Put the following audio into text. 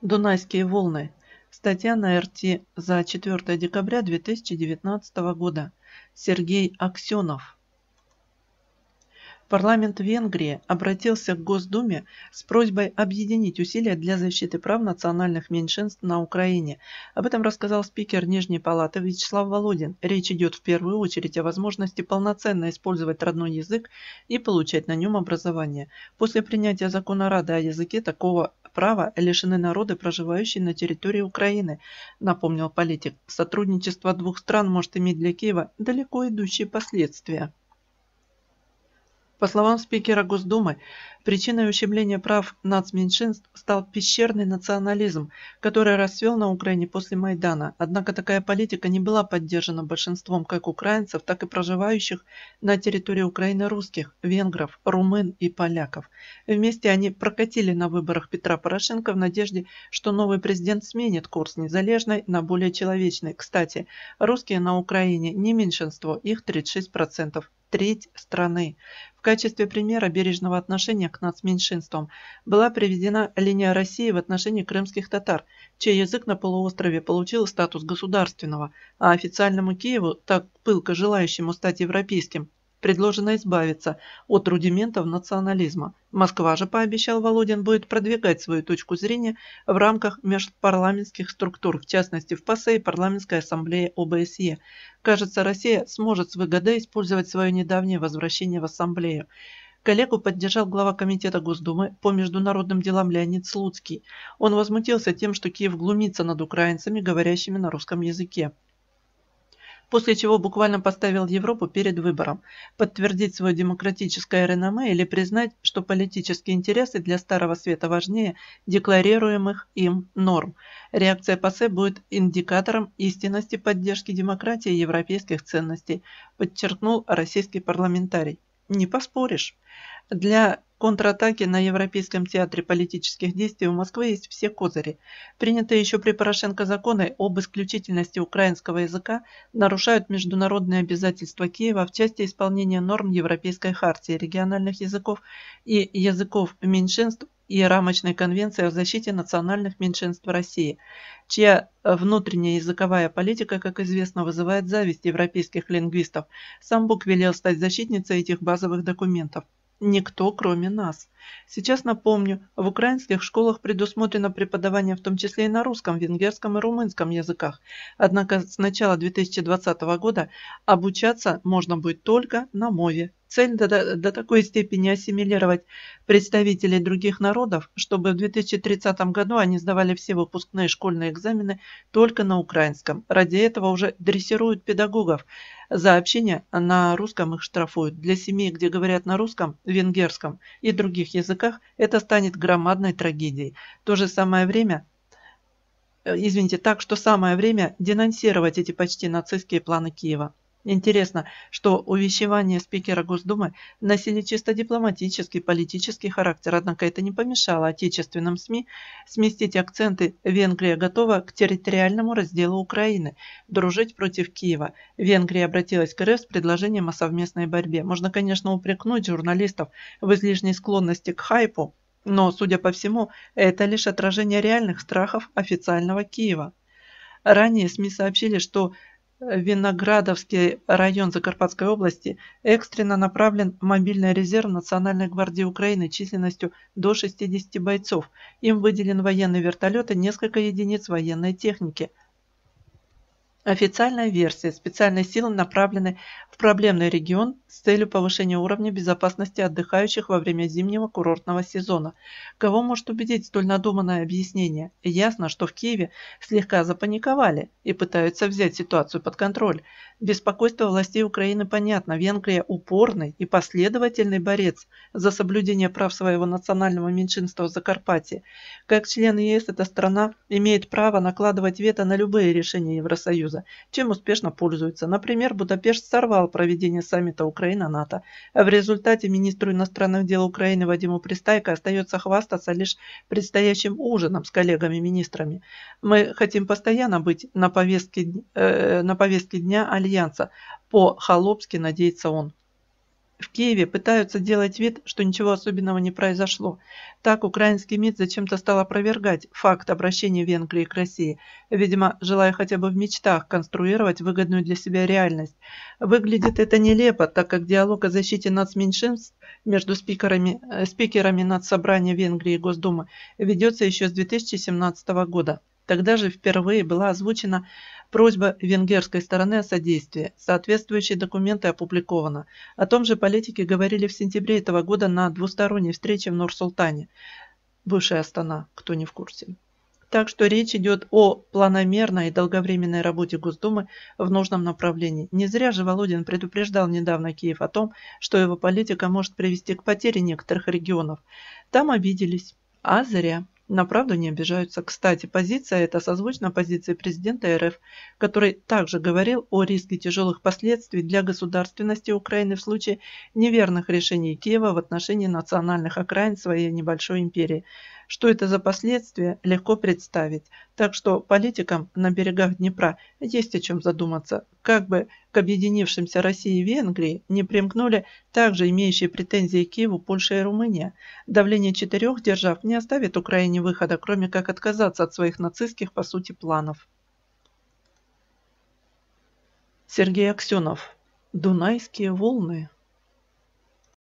Дунайские волны. Статья на РТ за 4 декабря 2019 года. Сергей Аксенов. Парламент Венгрии обратился к Госдуме с просьбой объединить усилия для защиты прав национальных меньшинств на Украине. Об этом рассказал спикер Нижней Палаты Вячеслав Володин. Речь идет в первую очередь о возможности полноценно использовать родной язык и получать на нем образование. После принятия закона Рады о языке такого права лишены народы, проживающие на территории Украины, напомнил политик. Сотрудничество двух стран может иметь для Киева далеко идущие последствия. По словам спикера Госдумы, причиной ущемления прав нацменьшинств стал пещерный национализм, который расцвел на Украине после Майдана. Однако такая политика не была поддержана большинством как украинцев, так и проживающих на территории Украины русских, венгров, румын и поляков. Вместе они прокатили на выборах Петра Порошенко в надежде, что новый президент сменит курс незалежной на более человечный. Кстати, русские на Украине не меньшинство, их 36% треть страны качестве примера бережного отношения к нацменьшинствам была приведена линия России в отношении крымских татар, чей язык на полуострове получил статус государственного, а официальному Киеву, так пылко желающему стать европейским, предложено избавиться от рудиментов национализма. Москва же, пообещал Володин, будет продвигать свою точку зрения в рамках межпарламентских структур, в частности в ПАСЕ и Парламентской ассамблее ОБСЕ. Кажется, Россия сможет с выгодой использовать свое недавнее возвращение в ассамблею. Коллегу поддержал глава Комитета Госдумы по международным делам Леонид Слуцкий. Он возмутился тем, что Киев глумится над украинцами, говорящими на русском языке после чего буквально поставил Европу перед выбором – подтвердить свое демократическое реноме или признать, что политические интересы для Старого Света важнее декларируемых им норм. Реакция ПАСЕ будет индикатором истинности поддержки демократии и европейских ценностей, подчеркнул российский парламентарий. Не поспоришь. Для контратаке на Европейском театре политических действий у Москвы есть все козыри. Принятые еще при Порошенко законы об исключительности украинского языка нарушают международные обязательства Киева в части исполнения норм Европейской хартии региональных языков и языков меньшинств и рамочной конвенции о защите национальных меньшинств России, чья внутренняя языковая политика, как известно, вызывает зависть европейских лингвистов. Сам Бук велел стать защитницей этих базовых документов – Никто, кроме нас. Сейчас напомню, в украинских школах предусмотрено преподавание в том числе и на русском, венгерском и румынском языках. Однако с начала 2020 года обучаться можно будет только на мове. Цель до, до, такой степени ассимилировать представителей других народов, чтобы в 2030 году они сдавали все выпускные школьные экзамены только на украинском. Ради этого уже дрессируют педагогов, за общение на русском их штрафуют. Для семей, где говорят на русском, венгерском и других языках, это станет громадной трагедией. В то же самое время э, извините, так что самое время денонсировать эти почти нацистские планы Киева. Интересно, что увещевание спикера Госдумы носили чисто дипломатический, политический характер, однако это не помешало отечественным СМИ сместить акценты «Венгрия готова к территориальному разделу Украины, дружить против Киева». Венгрия обратилась к РФ с предложением о совместной борьбе. Можно, конечно, упрекнуть журналистов в излишней склонности к хайпу, но, судя по всему, это лишь отражение реальных страхов официального Киева. Ранее СМИ сообщили, что Виноградовский район Закарпатской области экстренно направлен мобильный резерв Национальной гвардии Украины численностью до 60 бойцов. Им выделен военный вертолет и несколько единиц военной техники. Официальная версия. Специальные силы направлены проблемный регион с целью повышения уровня безопасности отдыхающих во время зимнего курортного сезона. Кого может убедить столь надуманное объяснение? Ясно, что в Киеве слегка запаниковали и пытаются взять ситуацию под контроль. Беспокойство властей Украины понятно. Венгрия упорный и последовательный борец за соблюдение прав своего национального меньшинства в Закарпатье. Как член ЕС эта страна имеет право накладывать вето на любые решения Евросоюза, чем успешно пользуется. Например, Будапешт сорвал проведения саммита Украина-НАТО. А в результате министру иностранных дел Украины Вадиму Пристайко остается хвастаться лишь предстоящим ужином с коллегами-министрами. Мы хотим постоянно быть на повестке, э, на повестке дня Альянса. По-холопски надеется он. В Киеве пытаются делать вид, что ничего особенного не произошло. Так украинский МИД зачем-то стал опровергать факт обращения Венгрии к России, видимо, желая хотя бы в мечтах конструировать выгодную для себя реальность. Выглядит это нелепо, так как диалог о защите нацменьшинств между спикерами, э, спикерами нацсобрания Венгрии и Госдумы ведется еще с 2017 года. Тогда же впервые была озвучена просьба венгерской стороны о содействии. Соответствующие документы опубликованы. О том же политики говорили в сентябре этого года на двусторонней встрече в Нур-Султане. Бывшая Астана, кто не в курсе. Так что речь идет о планомерной и долговременной работе Госдумы в нужном направлении. Не зря же Володин предупреждал недавно Киев о том, что его политика может привести к потере некоторых регионов. Там обиделись. А зря на правду не обижаются. Кстати, позиция эта созвучна позиции президента РФ, который также говорил о риске тяжелых последствий для государственности Украины в случае неверных решений Киева в отношении национальных окраин своей небольшой империи. Что это за последствия, легко представить. Так что политикам на берегах Днепра есть о чем задуматься, как бы к объединившимся России и Венгрии не примкнули также имеющие претензии Киеву Польша и Румыния. Давление четырех держав не оставит Украине выхода, кроме как отказаться от своих нацистских, по сути, планов. Сергей Аксенов. Дунайские волны.